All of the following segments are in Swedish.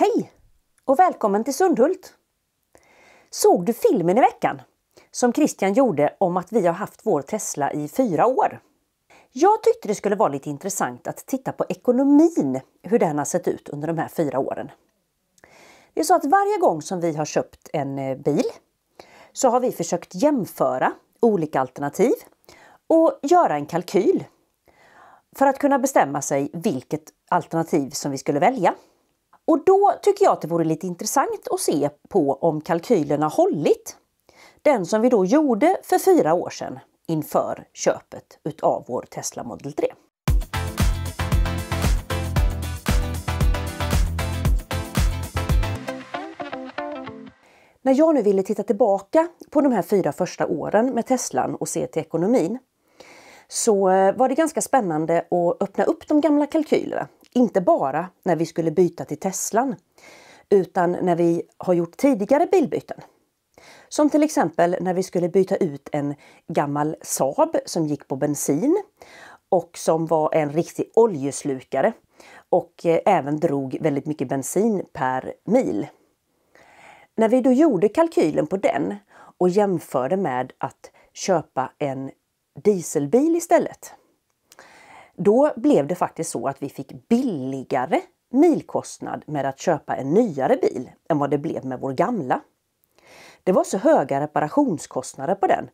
Hej och välkommen till Sundhult! Såg du filmen i veckan som Christian gjorde om att vi har haft vår Tesla i fyra år? Jag tyckte det skulle vara lite intressant att titta på ekonomin, hur den har sett ut under de här fyra åren. Det är så att varje gång som vi har köpt en eh, bil så har vi försökt jämföra olika alternativ och göra en kalkyl för att kunna bestämma sig vilket alternativ som vi skulle välja. Och då tycker jag att det vore lite intressant att se på om kalkylerna hållit. Den som vi då gjorde för fyra år sedan inför köpet utav vår Tesla Model 3. När jag nu ville titta tillbaka på de här fyra första åren med Teslan och se till ekonomin så eh, var det ganska spännande att öppna upp de gamla kalkylerna inte bara när vi skulle byta till Teslan, utan när vi har gjort tidigare bilbyten. Som till exempel när vi skulle byta ut en gammal Saab som gick på bensin och som var en riktig oljeslukare och eh, även drog väldigt mycket bensin per mil. När vi då gjorde kalkylen på den och jämförde med att köpa en dieselbil istället då blev det faktiskt så att vi fick billigare milkostnad med att köpa en nyare bil än vad det blev med vår gamla. Det var så höga reparationskostnader på den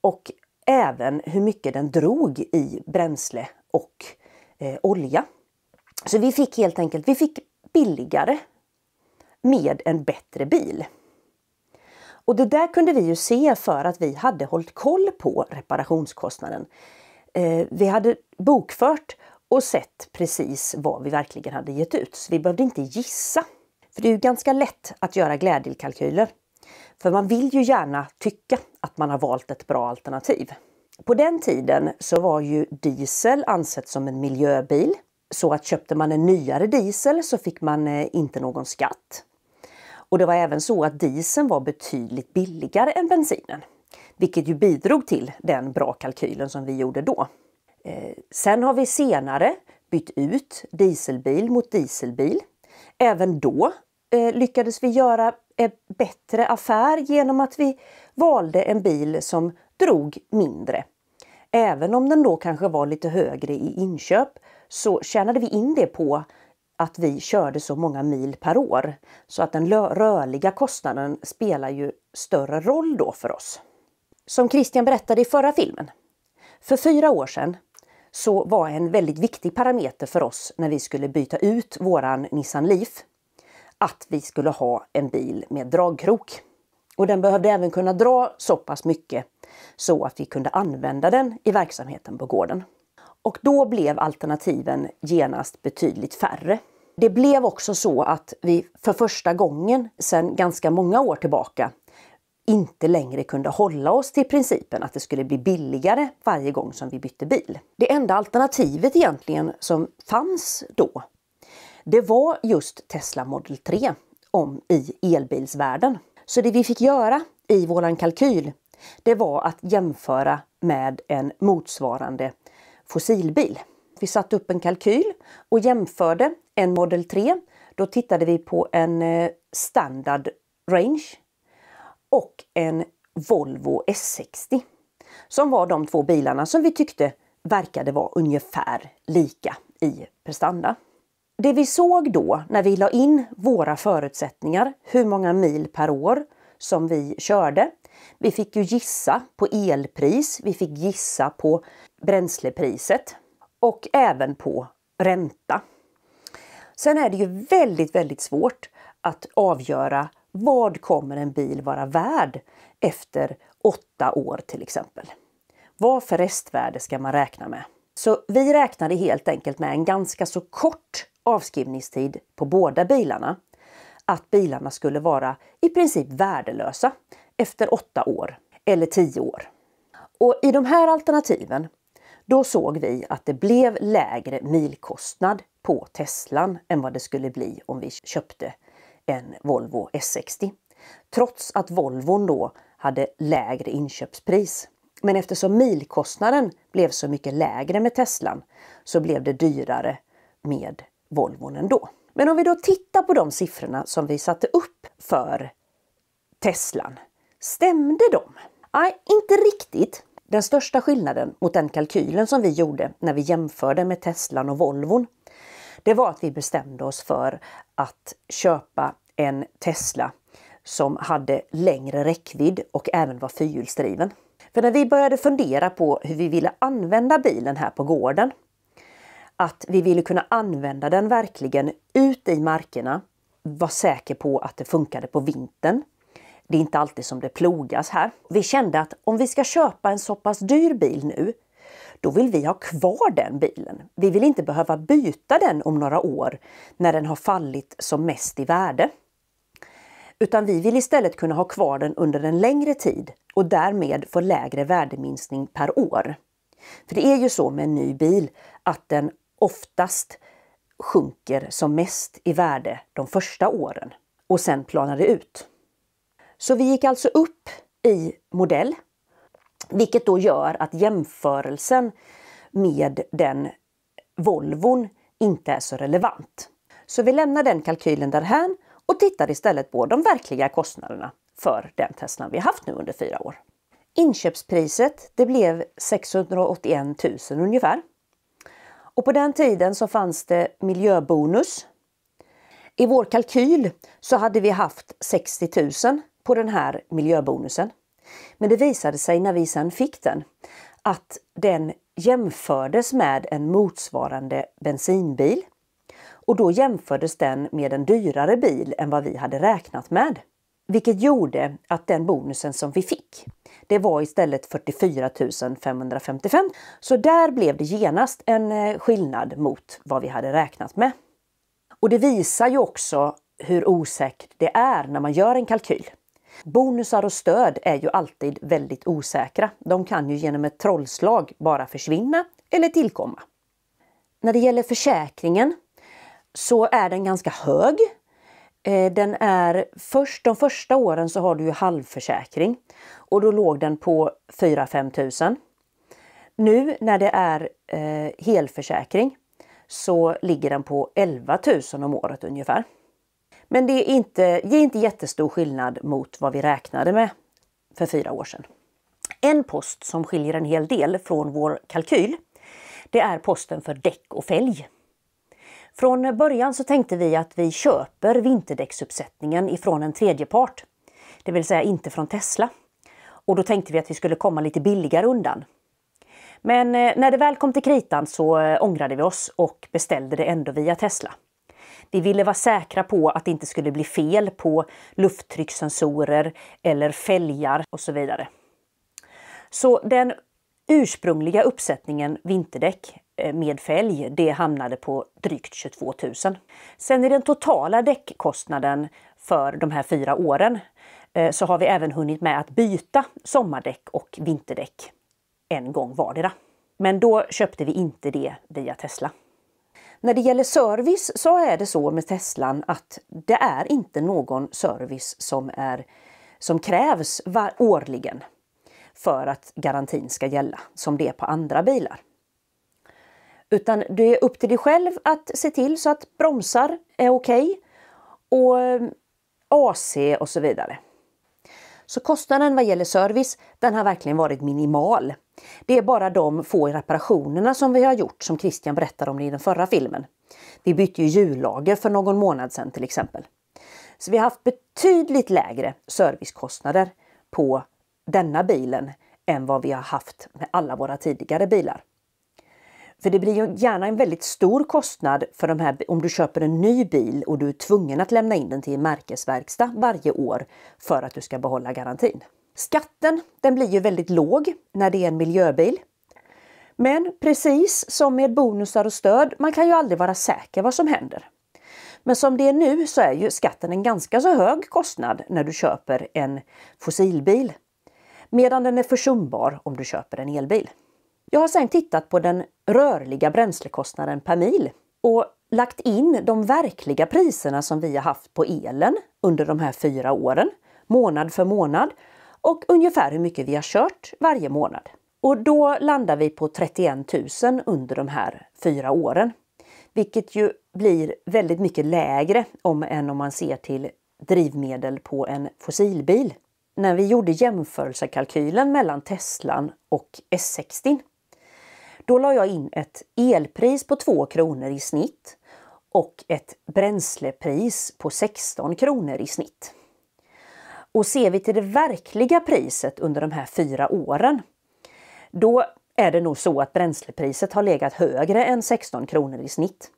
och även hur mycket den drog i bränsle och eh, olja. Så vi fick helt enkelt vi fick billigare med en bättre bil. Och det där kunde vi ju se för att vi hade hållit koll på reparationskostnaden eh, vi hade bokfört och sett precis vad vi verkligen hade gett ut. Så vi behövde inte gissa. För det är ju ganska lätt att göra glädjekalkyler. För man vill ju gärna tycka att man har valt ett bra alternativ. På den tiden så var ju diesel ansett som en miljöbil. Så att köpte man en nyare diesel så fick man eh, inte någon skatt. Och det var även så att dieseln var betydligt billigare än bensinen. Vilket ju bidrog till den bra kalkylen som vi gjorde då. Eh, sen har vi senare bytt ut dieselbil mot dieselbil. Även då eh, lyckades vi göra en bättre affär genom att vi valde en bil som drog mindre. Även om den då kanske var lite högre i inköp så tjänade vi in det på att vi körde så många mil per år. Så att den rörliga kostnaden spelar ju större roll då för oss. Som Christian berättade i förra filmen, för fyra år sedan så var en väldigt viktig parameter för oss när vi skulle byta ut våran Nissan Leaf att vi skulle ha en bil med dragkrok. Och den behövde även kunna dra så pass mycket så att vi kunde använda den i verksamheten på gården. Och då blev alternativen genast betydligt färre. Det blev också så att vi för första gången sedan ganska många år tillbaka inte längre kunde hålla oss till principen att det skulle bli billigare varje gång som vi bytte bil. Det enda alternativet egentligen som fanns då, det var just Tesla Model 3 om i elbilsvärlden. Så det vi fick göra i våran kalkyl, det var att jämföra med en motsvarande fossilbil. Vi satte upp en kalkyl och jämförde en Model 3. Då tittade vi på en eh, standard range och en Volvo S60. Som var de två bilarna som vi tyckte verkade vara ungefär lika i prestanda. Det vi såg då när vi la in våra förutsättningar, hur många mil per år som vi körde. Vi fick ju gissa på elpris, vi fick gissa på bränslepriset och även på ränta. Sen är det ju väldigt, väldigt svårt att avgöra vad kommer en bil vara värd efter åtta år till exempel? Vad för restvärde ska man räkna med? Så vi räknade helt enkelt med en ganska så kort avskrivningstid på båda bilarna. Att bilarna skulle vara i princip värdelösa efter åtta år eller tio år. Och i de här alternativen då såg vi att det blev lägre milkostnad på Teslan än vad det skulle bli om vi köpte en Volvo S60. Trots att Volvon då hade lägre inköpspris. Men eftersom milkostnaden blev så mycket lägre med Teslan så blev det dyrare med Volvon ändå. Men om vi då tittar på de siffrorna som vi satte upp för Teslan. Stämde de? Nej, inte riktigt. Den största skillnaden mot den kalkylen som vi gjorde när vi jämförde med Teslan och Volvon det var att vi bestämde oss för att köpa en Tesla som hade längre räckvidd och även var fyrhjulsdriven. För när vi började fundera på hur vi ville använda bilen här på gården, att vi ville kunna använda den verkligen ut i markerna, var säker på att det funkade på vintern. Det är inte alltid som det plogas här. Vi kände att om vi ska köpa en så pass dyr bil nu då vill vi ha kvar den bilen. Vi vill inte behöva byta den om några år när den har fallit som mest i värde. Utan vi vill istället kunna ha kvar den under en längre tid och därmed få lägre värdeminskning per år. För det är ju så med en ny bil att den oftast sjunker som mest i värde de första åren och sen planar det ut. Så vi gick alltså upp i modell vilket då gör att jämförelsen med den Volvon inte är så relevant. Så vi lämnar den kalkylen därhän och tittar istället på de verkliga kostnaderna för den Teslan vi haft nu under fyra år. Inköpspriset det blev 681 000 ungefär. Och på den tiden så fanns det miljöbonus. I vår kalkyl så hade vi haft 60 000 på den här miljöbonusen. Men det visade sig när vi sedan fick den att den jämfördes med en motsvarande bensinbil och då jämfördes den med en dyrare bil än vad vi hade räknat med. Vilket gjorde att den bonusen som vi fick, det var istället 44 555. Så där blev det genast en eh, skillnad mot vad vi hade räknat med. Och det visar ju också hur osäkert det är när man gör en kalkyl. Bonusar och stöd är ju alltid väldigt osäkra. De kan ju genom ett trollslag bara försvinna eller tillkomma. När det gäller försäkringen så är den ganska hög. Eh, den är först, de första åren så har du ju halvförsäkring och då låg den på 4-5 000. Nu när det är eh, helförsäkring så ligger den på 11 000 om året ungefär. Men det är inte, det är inte jättestor skillnad mot vad vi räknade med för fyra år sedan. En post som skiljer en hel del från vår kalkyl, det är posten för däck och fälg. Från början så tänkte vi att vi köper vinterdäcksuppsättningen ifrån en tredjepart, det vill säga inte från Tesla. Och då tänkte vi att vi skulle komma lite billigare undan. Men eh, när det väl kom till kritan så eh, ångrade vi oss och beställde det ändå via Tesla. Vi ville vara säkra på att det inte skulle bli fel på lufttryckssensorer eller fälgar och så vidare. Så den ursprungliga uppsättningen vinterdäck eh, med fälg, det hamnade på drygt 22 000. Sen i den totala däckkostnaden för de här fyra åren eh, så har vi även hunnit med att byta sommardäck och vinterdäck en gång vardera. Men då köpte vi inte det via Tesla. När det gäller service så är det så med Teslan att det är inte någon service som, är, som krävs var, årligen för att garantin ska gälla som det är på andra bilar. Utan det är upp till dig själv att se till så att bromsar är okej okay, och eh, AC och så vidare. Så kostnaden vad gäller service den har verkligen varit minimal det är bara de få reparationerna som vi har gjort som Christian berättade om i den förra filmen. Vi bytte ju hjullager för någon månad sedan till exempel. Så vi har haft betydligt lägre servicekostnader på denna bilen än vad vi har haft med alla våra tidigare bilar. För det blir ju gärna en väldigt stor kostnad för de här, om du köper en ny bil och du är tvungen att lämna in den till en märkesverkstad varje år för att du ska behålla garantin. Skatten den blir ju väldigt låg när det är en miljöbil. Men precis som med bonusar och stöd, man kan ju aldrig vara säker vad som händer. Men som det är nu så är ju skatten en ganska så hög kostnad när du köper en fossilbil. Medan den är försumbar om du köper en elbil. Jag har sedan tittat på den rörliga bränslekostnaden per mil och lagt in de verkliga priserna som vi har haft på elen under de här fyra åren, månad för månad, och ungefär hur mycket vi har kört varje månad. Och då landar vi på 31 000 under de här fyra åren. Vilket ju blir väldigt mycket lägre om, än om man ser till drivmedel på en fossilbil. När vi gjorde jämförelsekalkylen mellan Teslan och S60 då la jag in ett elpris på 2 kronor i snitt och ett bränslepris på 16 kronor i snitt. Och ser vi till det verkliga priset under de här fyra åren, då är det nog så att bränslepriset har legat högre än 16 kronor i snitt.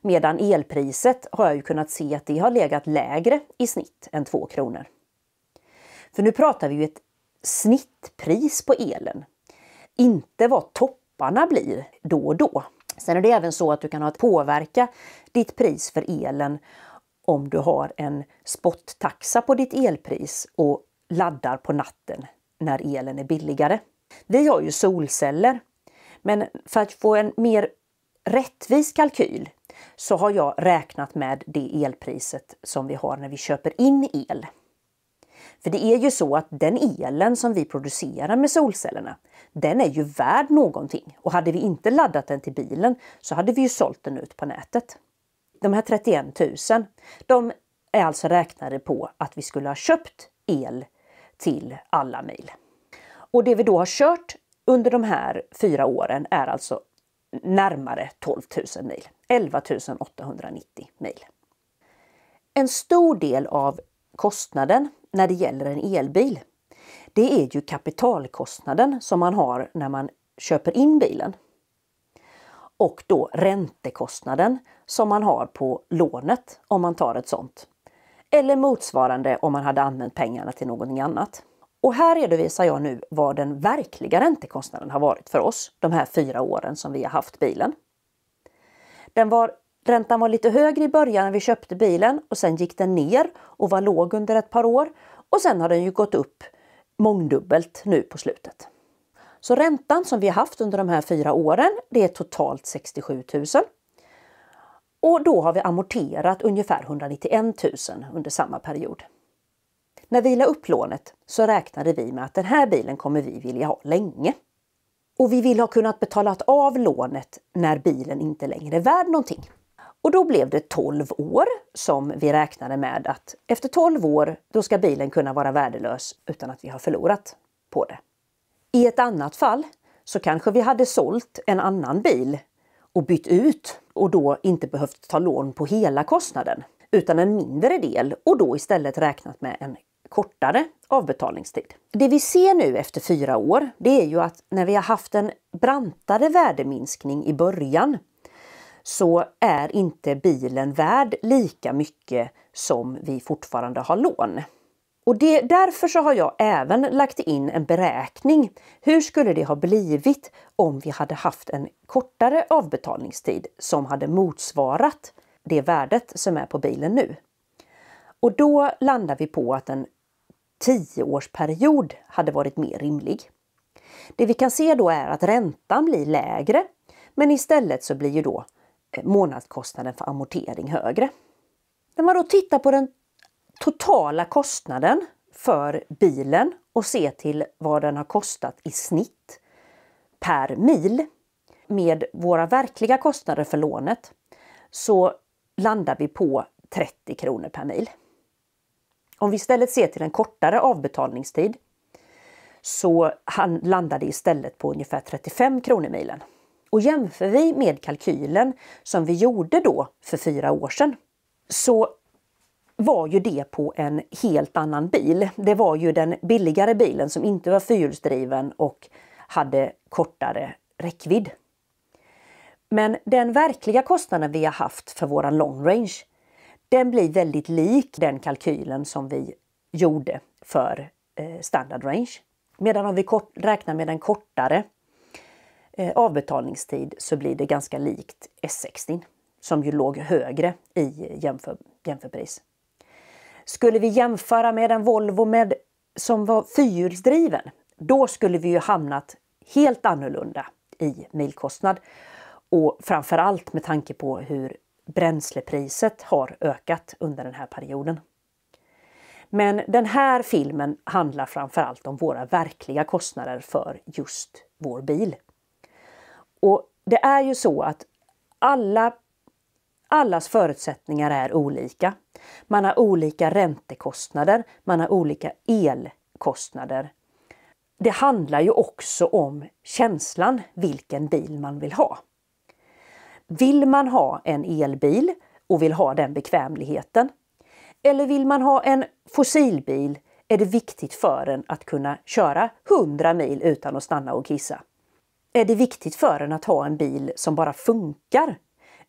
Medan elpriset har jag ju kunnat se att det har legat lägre i snitt än 2 kronor. För nu pratar vi ju ett snittpris på elen, inte vad topparna blir då och då. Sen är det även så att du kan ha att påverka ditt pris för elen om du har en spottaxa på ditt elpris och laddar på natten när elen är billigare. Vi har ju solceller, men för att få en mer rättvis kalkyl så har jag räknat med det elpriset som vi har när vi köper in el. För det är ju så att den elen som vi producerar med solcellerna, den är ju värd någonting och hade vi inte laddat den till bilen så hade vi ju sålt den ut på nätet de här 31 000, de är alltså räknade på att vi skulle ha köpt el till alla mil. Och det vi då har kört under de här fyra åren är alltså närmare 12 000 mil, 11 890 mil. En stor del av kostnaden när det gäller en elbil, det är ju kapitalkostnaden som man har när man köper in bilen och då räntekostnaden som man har på lånet om man tar ett sånt. Eller motsvarande om man hade använt pengarna till någonting annat. Och här redovisar jag nu vad den verkliga räntekostnaden har varit för oss de här fyra åren som vi har haft bilen. Den var, räntan var lite högre i början när vi köpte bilen och sen gick den ner och var låg under ett par år. Och sen har den ju gått upp mångdubbelt nu på slutet. Så räntan som vi har haft under de här fyra åren, det är totalt 67 000. Och då har vi amorterat ungefär 191 000 under samma period. När vi la upp lånet så räknade vi med att den här bilen kommer vi vilja ha länge. Och vi vill ha kunnat betala av lånet när bilen inte längre är värd någonting. Och då blev det 12 år som vi räknade med att efter 12 år, då ska bilen kunna vara värdelös utan att vi har förlorat på det. I ett annat fall så kanske vi hade sålt en annan bil och bytt ut och då inte behövt ta lån på hela kostnaden utan en mindre del och då istället räknat med en kortare avbetalningstid. Det vi ser nu efter fyra år, det är ju att när vi har haft en brantare värdeminskning i början så är inte bilen värd lika mycket som vi fortfarande har lån. Och det, därför så har jag även lagt in en beräkning. Hur skulle det ha blivit om vi hade haft en kortare avbetalningstid som hade motsvarat det värdet som är på bilen nu? Och då landar vi på att en tioårsperiod hade varit mer rimlig. Det vi kan se då är att räntan blir lägre men istället så blir ju då eh, månadskostnaden för amortering högre. När man då tittar på den totala kostnaden för bilen och se till vad den har kostat i snitt per mil med våra verkliga kostnader för lånet så landar vi på 30 kronor per mil. Om vi istället ser till en kortare avbetalningstid så han landade istället på ungefär 35 kronor milen. Och jämför vi med kalkylen som vi gjorde då för fyra år sedan så var ju det på en helt annan bil. Det var ju den billigare bilen som inte var fyrhjulsdriven och hade kortare räckvidd. Men den verkliga kostnaden vi har haft för våran long range, den blir väldigt lik den kalkylen som vi gjorde för eh, standard range. Medan om vi kort, räknar med en kortare eh, avbetalningstid så blir det ganska likt S60 som ju låg högre i jämför, jämförpris. Skulle vi jämföra med en Volvo med, som var fyrhjulsdriven, då skulle vi ju hamnat helt annorlunda i milkostnad. Och framförallt med tanke på hur bränslepriset har ökat under den här perioden. Men den här filmen handlar framförallt om våra verkliga kostnader för just vår bil. Och det är ju så att alla, allas förutsättningar är olika. Man har olika räntekostnader, man har olika elkostnader. Det handlar ju också om känslan vilken bil man vill ha. Vill man ha en elbil och vill ha den bekvämligheten? Eller vill man ha en fossilbil är det viktigt för en att kunna köra 100 mil utan att stanna och kissa. Är det viktigt för en att ha en bil som bara funkar?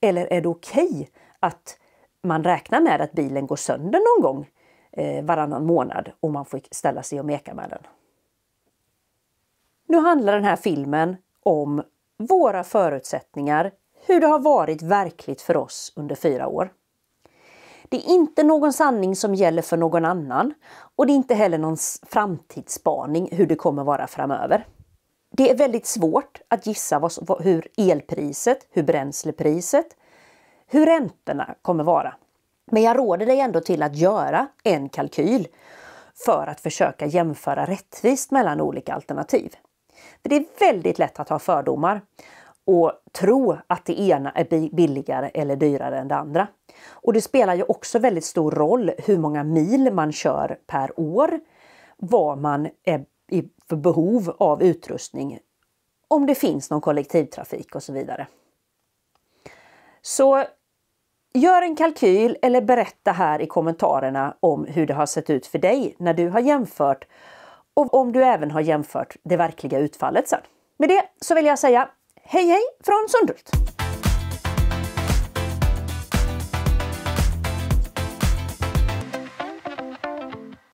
Eller är det okej okay att man räknar med att bilen går sönder någon gång eh, varannan månad och man får ställa sig och meka med den. Nu handlar den här filmen om våra förutsättningar, hur det har varit verkligt för oss under fyra år. Det är inte någon sanning som gäller för någon annan och det är inte heller någon framtidsspaning hur det kommer vara framöver. Det är väldigt svårt att gissa hur elpriset, hur bränslepriset, hur räntorna kommer vara. Men jag råder dig ändå till att göra en kalkyl för att försöka jämföra rättvist mellan olika alternativ. För det är väldigt lätt att ha fördomar och tro att det ena är billigare eller dyrare än det andra. Och det spelar ju också väldigt stor roll hur många mil man kör per år, vad man är i för behov av utrustning, om det finns någon kollektivtrafik och så vidare. Så Gör en kalkyl eller berätta här i kommentarerna om hur det har sett ut för dig när du har jämfört och om du även har jämfört det verkliga utfallet sen. Med det så vill jag säga hej hej från Sundhult!